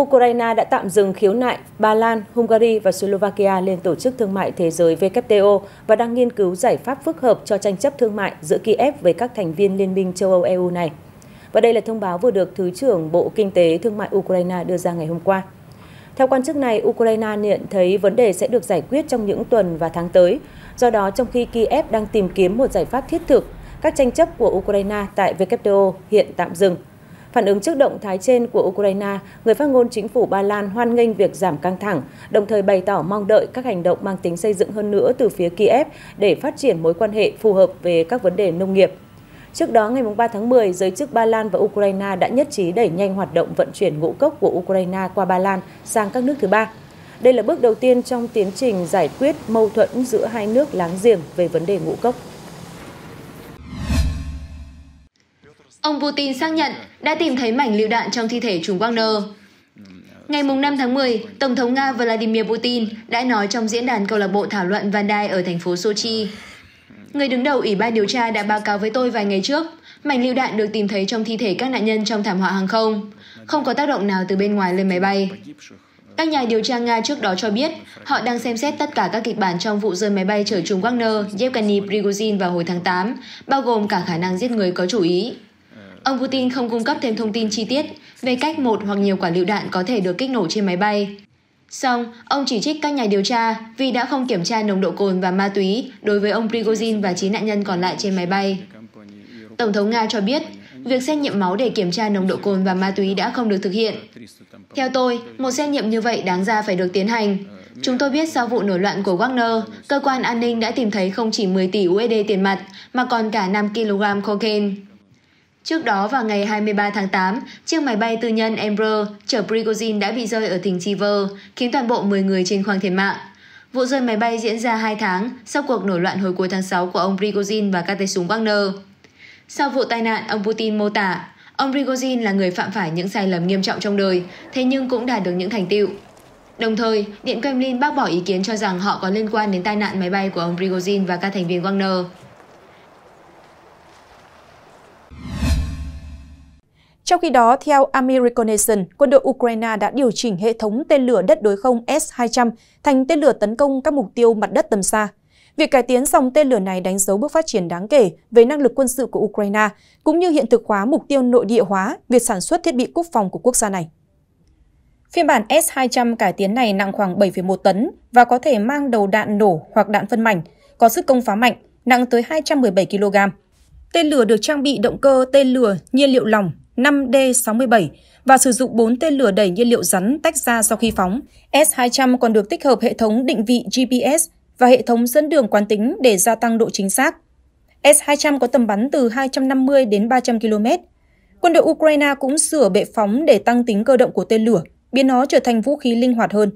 Ukraine đã tạm dừng khiếu nại Ba Lan, Hungary và Slovakia lên Tổ chức Thương mại Thế giới WTO và đang nghiên cứu giải pháp phức hợp cho tranh chấp thương mại giữa Kiev với các thành viên Liên minh châu Âu-EU này. Và đây là thông báo vừa được Thứ trưởng Bộ Kinh tế Thương mại Ukraine đưa ra ngày hôm qua. Theo quan chức này, Ukraine nhận thấy vấn đề sẽ được giải quyết trong những tuần và tháng tới. Do đó, trong khi Kiev đang tìm kiếm một giải pháp thiết thực, các tranh chấp của Ukraine tại WTO hiện tạm dừng Phản ứng trước động thái trên của Ukraine, người phát ngôn chính phủ Ba Lan hoan nghênh việc giảm căng thẳng, đồng thời bày tỏ mong đợi các hành động mang tính xây dựng hơn nữa từ phía Kiev để phát triển mối quan hệ phù hợp về các vấn đề nông nghiệp. Trước đó, ngày 3 tháng 10, giới chức Ba Lan và Ukraine đã nhất trí đẩy nhanh hoạt động vận chuyển ngũ cốc của Ukraine qua Ba Lan sang các nước thứ ba. Đây là bước đầu tiên trong tiến trình giải quyết mâu thuẫn giữa hai nước láng giềng về vấn đề ngũ cốc. Ông Putin xác nhận đã tìm thấy mảnh lựu đạn trong thi thể Trùng Wagner. Ngày 5 tháng 10, Tổng thống Nga Vladimir Putin đã nói trong diễn đàn câu lạc bộ thảo luận Vandai ở thành phố Sochi. Người đứng đầu Ủy ban điều tra đã báo cáo với tôi vài ngày trước, mảnh lựu đạn được tìm thấy trong thi thể các nạn nhân trong thảm họa hàng không, không có tác động nào từ bên ngoài lên máy bay. Các nhà điều tra Nga trước đó cho biết họ đang xem xét tất cả các kịch bản trong vụ rơi máy bay chở trùng Wagner, Yevgeny Prigozhin vào hồi tháng 8, bao gồm cả khả năng giết người có chủ ý. Ông Putin không cung cấp thêm thông tin chi tiết về cách một hoặc nhiều quả lựu đạn có thể được kích nổ trên máy bay. Song, ông chỉ trích các nhà điều tra vì đã không kiểm tra nồng độ cồn và ma túy đối với ông Prigozhin và 9 nạn nhân còn lại trên máy bay. Tổng thống Nga cho biết, việc xét nghiệm máu để kiểm tra nồng độ cồn và ma túy đã không được thực hiện. Theo tôi, một xét nghiệm như vậy đáng ra phải được tiến hành. Chúng tôi biết sau vụ nổi loạn của Wagner, cơ quan an ninh đã tìm thấy không chỉ 10 tỷ USD tiền mặt, mà còn cả 5 kg cocaine. Trước đó vào ngày 23 tháng 8, chiếc máy bay tư nhân Embraer chở Prigozhin đã bị rơi ở tỉnh Chiver, khiến toàn bộ 10 người trên khoang thiệt mạng. Vụ rơi máy bay diễn ra 2 tháng sau cuộc nổi loạn hồi cuối tháng 6 của ông Prigozhin và các tay súng Wagner. Sau vụ tai nạn, ông Putin mô tả, ông Prigozhin là người phạm phải những sai lầm nghiêm trọng trong đời, thế nhưng cũng đạt được những thành tựu. Đồng thời, Điện Kremlin bác bỏ ý kiến cho rằng họ có liên quan đến tai nạn máy bay của ông Prigozhin và các thành viên Wagner. Trong khi đó, theo Army Reconnaissance, quân đội Ukraine đã điều chỉnh hệ thống tên lửa đất đối không S-200 thành tên lửa tấn công các mục tiêu mặt đất tầm xa. Việc cải tiến dòng tên lửa này đánh dấu bước phát triển đáng kể về năng lực quân sự của Ukraine, cũng như hiện thực hóa mục tiêu nội địa hóa việc sản xuất thiết bị quốc phòng của quốc gia này. Phiên bản S-200 cải tiến này nặng khoảng 7,1 tấn và có thể mang đầu đạn nổ hoặc đạn phân mảnh, có sức công phá mạnh, nặng tới 217 kg. Tên lửa được trang bị động cơ tên lửa nhiên liệu lỏng 5D-67 và sử dụng 4 tên lửa đẩy nhiên liệu rắn tách ra sau khi phóng. S-200 còn được tích hợp hệ thống định vị GPS và hệ thống dẫn đường quán tính để gia tăng độ chính xác. S-200 có tầm bắn từ 250 đến 300 km. Quân đội Ukraine cũng sửa bệ phóng để tăng tính cơ động của tên lửa, biến nó trở thành vũ khí linh hoạt hơn.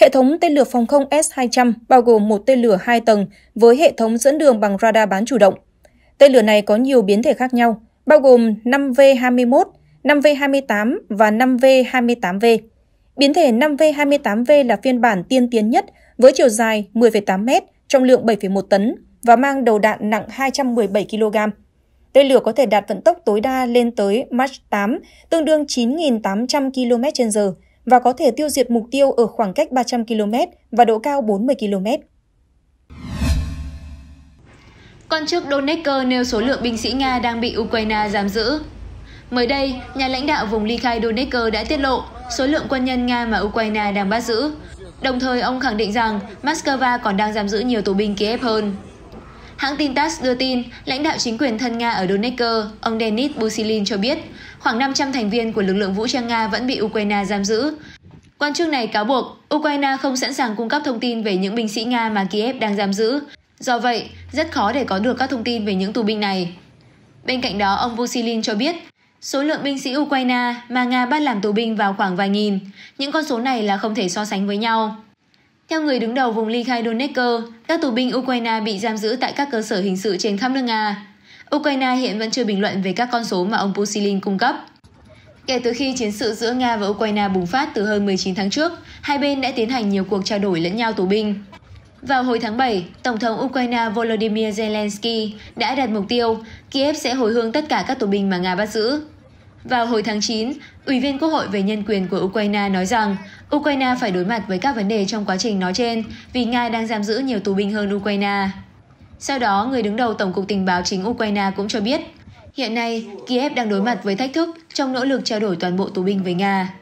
Hệ thống tên lửa phòng không S-200 bao gồm một tên lửa 2 tầng với hệ thống dẫn đường bằng radar bán chủ động. Tên lửa này có nhiều biến thể khác nhau, bao gồm 5V21, 5V28 và 5V28V. Biến thể 5V28V là phiên bản tiên tiến nhất với chiều dài 10,8m, trọng lượng 7,1 tấn và mang đầu đạn nặng 217 kg. Tên lửa có thể đạt vận tốc tối đa lên tới Mach 8, tương đương 9.800 km h và có thể tiêu diệt mục tiêu ở khoảng cách 300 km và độ cao 40 km. Quan chức Donetsk nêu số lượng binh sĩ Nga đang bị Ukraine giam giữ. Mới đây, nhà lãnh đạo vùng ly khai Donetsk đã tiết lộ số lượng quân nhân Nga mà Ukraine đang bắt giữ. Đồng thời, ông khẳng định rằng Moscow còn đang giam giữ nhiều tù binh Kiev hơn. Hãng tin TASS đưa tin, lãnh đạo chính quyền thân Nga ở Donetsk, ông Denis Busilin cho biết, khoảng 500 thành viên của lực lượng vũ trang Nga vẫn bị Ukraine giam giữ. Quan chức này cáo buộc Ukraine không sẵn sàng cung cấp thông tin về những binh sĩ Nga mà Kiev đang giam giữ, Do vậy, rất khó để có được các thông tin về những tù binh này. Bên cạnh đó, ông Vosilin cho biết số lượng binh sĩ Ukraine mà Nga bắt làm tù binh vào khoảng vài nghìn. Những con số này là không thể so sánh với nhau. Theo người đứng đầu vùng ly khai Donetsk, các tù binh Ukraine bị giam giữ tại các cơ sở hình sự trên khắp nước Nga. Ukraine hiện vẫn chưa bình luận về các con số mà ông Pusilin cung cấp. Kể từ khi chiến sự giữa Nga và Ukraine bùng phát từ hơn 19 tháng trước, hai bên đã tiến hành nhiều cuộc trao đổi lẫn nhau tù binh vào hồi tháng 7, Tổng thống Ukraine Volodymyr Zelensky đã đặt mục tiêu Kiev sẽ hồi hương tất cả các tù binh mà Nga bắt giữ. Vào hồi tháng 9, Ủy viên Quốc hội về nhân quyền của Ukraine nói rằng Ukraine phải đối mặt với các vấn đề trong quá trình nói trên vì Nga đang giam giữ nhiều tù binh hơn Ukraine. Sau đó, người đứng đầu Tổng cục Tình báo chính Ukraine cũng cho biết, hiện nay Kiev đang đối mặt với thách thức trong nỗ lực trao đổi toàn bộ tù binh với Nga.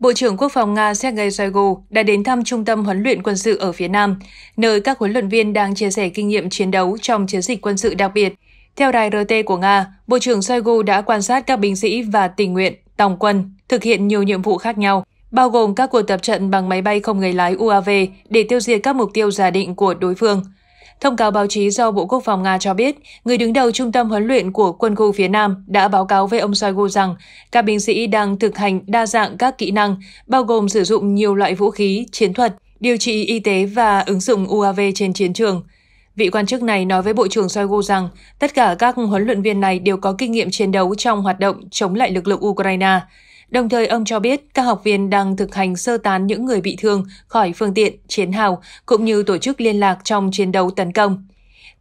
Bộ trưởng Quốc phòng Nga Sergei Shoigu đã đến thăm trung tâm huấn luyện quân sự ở phía Nam, nơi các huấn luyện viên đang chia sẻ kinh nghiệm chiến đấu trong chiến dịch quân sự đặc biệt. Theo đài RT của Nga, Bộ trưởng Shoigu đã quan sát các binh sĩ và tình nguyện, tòng quân, thực hiện nhiều nhiệm vụ khác nhau, bao gồm các cuộc tập trận bằng máy bay không người lái UAV để tiêu diệt các mục tiêu giả định của đối phương – Thông cáo báo chí do Bộ Quốc phòng Nga cho biết, người đứng đầu trung tâm huấn luyện của quân khu phía Nam đã báo cáo với ông Shoigu rằng các binh sĩ đang thực hành đa dạng các kỹ năng, bao gồm sử dụng nhiều loại vũ khí, chiến thuật, điều trị y tế và ứng dụng UAV trên chiến trường. Vị quan chức này nói với Bộ trưởng Shoigu rằng tất cả các huấn luyện viên này đều có kinh nghiệm chiến đấu trong hoạt động chống lại lực lượng Ukraine. Đồng thời, ông cho biết các học viên đang thực hành sơ tán những người bị thương khỏi phương tiện, chiến hào, cũng như tổ chức liên lạc trong chiến đấu tấn công.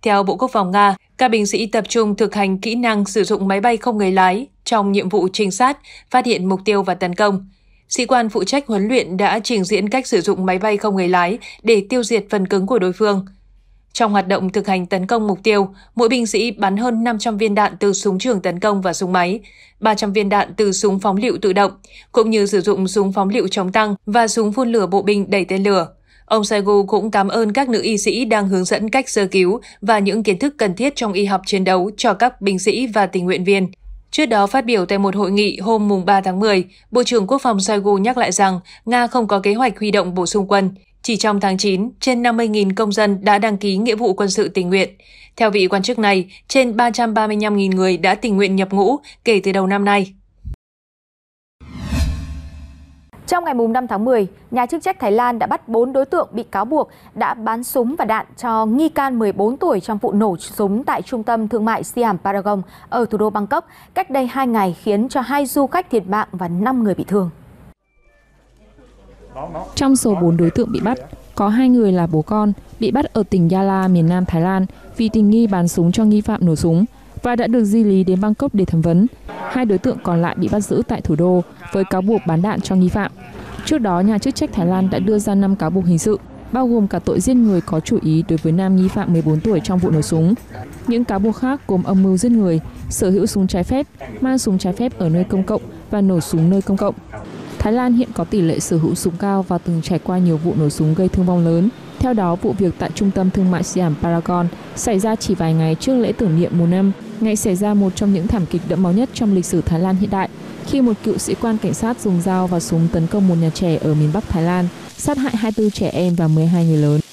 Theo Bộ Quốc phòng Nga, các binh sĩ tập trung thực hành kỹ năng sử dụng máy bay không người lái trong nhiệm vụ trinh sát, phát hiện mục tiêu và tấn công. Sĩ quan phụ trách huấn luyện đã trình diễn cách sử dụng máy bay không người lái để tiêu diệt phần cứng của đối phương – trong hoạt động thực hành tấn công mục tiêu, mỗi binh sĩ bắn hơn 500 viên đạn từ súng trường tấn công và súng máy, 300 viên đạn từ súng phóng lựu tự động, cũng như sử dụng súng phóng lựu chống tăng và súng phun lửa bộ binh đẩy tên lửa. Ông Saigu cũng cảm ơn các nữ y sĩ đang hướng dẫn cách sơ cứu và những kiến thức cần thiết trong y học chiến đấu cho các binh sĩ và tình nguyện viên. Trước đó phát biểu tại một hội nghị hôm 3 tháng 10, Bộ trưởng Quốc phòng Shoigu nhắc lại rằng Nga không có kế hoạch huy động bổ sung quân. Chỉ trong tháng 9, trên 50.000 công dân đã đăng ký nghĩa vụ quân sự tình nguyện. Theo vị quan chức này, trên 335.000 người đã tình nguyện nhập ngũ kể từ đầu năm nay. Trong ngày 5 tháng 10, nhà chức trách Thái Lan đã bắt 4 đối tượng bị cáo buộc đã bán súng và đạn cho nghi can 14 tuổi trong vụ nổ súng tại trung tâm thương mại Siam Paragon ở thủ đô Bangkok cách đây 2 ngày khiến cho hai du khách thiệt mạng và 5 người bị thương. Trong số 4 đối tượng bị bắt, có hai người là bố con, bị bắt ở tỉnh Yala, miền Nam Thái Lan vì tình nghi bán súng cho nghi phạm nổ súng và đã được di lý đến Bangkok để thẩm vấn. Hai đối tượng còn lại bị bắt giữ tại thủ đô với cáo buộc bán đạn cho nghi phạm. Trước đó, nhà chức trách Thái Lan đã đưa ra 5 cáo buộc hình sự, bao gồm cả tội giết người có chủ ý đối với nam nghi phạm 14 tuổi trong vụ nổ súng. Những cáo buộc khác gồm âm mưu giết người, sở hữu súng trái phép, mang súng trái phép ở nơi công cộng và nổ súng nơi công cộng. Thái Lan hiện có tỷ lệ sở hữu súng cao và từng trải qua nhiều vụ nổ súng gây thương vong lớn. Theo đó, vụ việc tại trung tâm thương mại Siam Paragon xảy ra chỉ vài ngày trước lễ tưởng niệm mùa năm, ngày xảy ra một trong những thảm kịch đẫm máu nhất trong lịch sử Thái Lan hiện đại, khi một cựu sĩ quan cảnh sát dùng dao và súng tấn công một nhà trẻ ở miền Bắc Thái Lan, sát hại 24 trẻ em và 12 người lớn.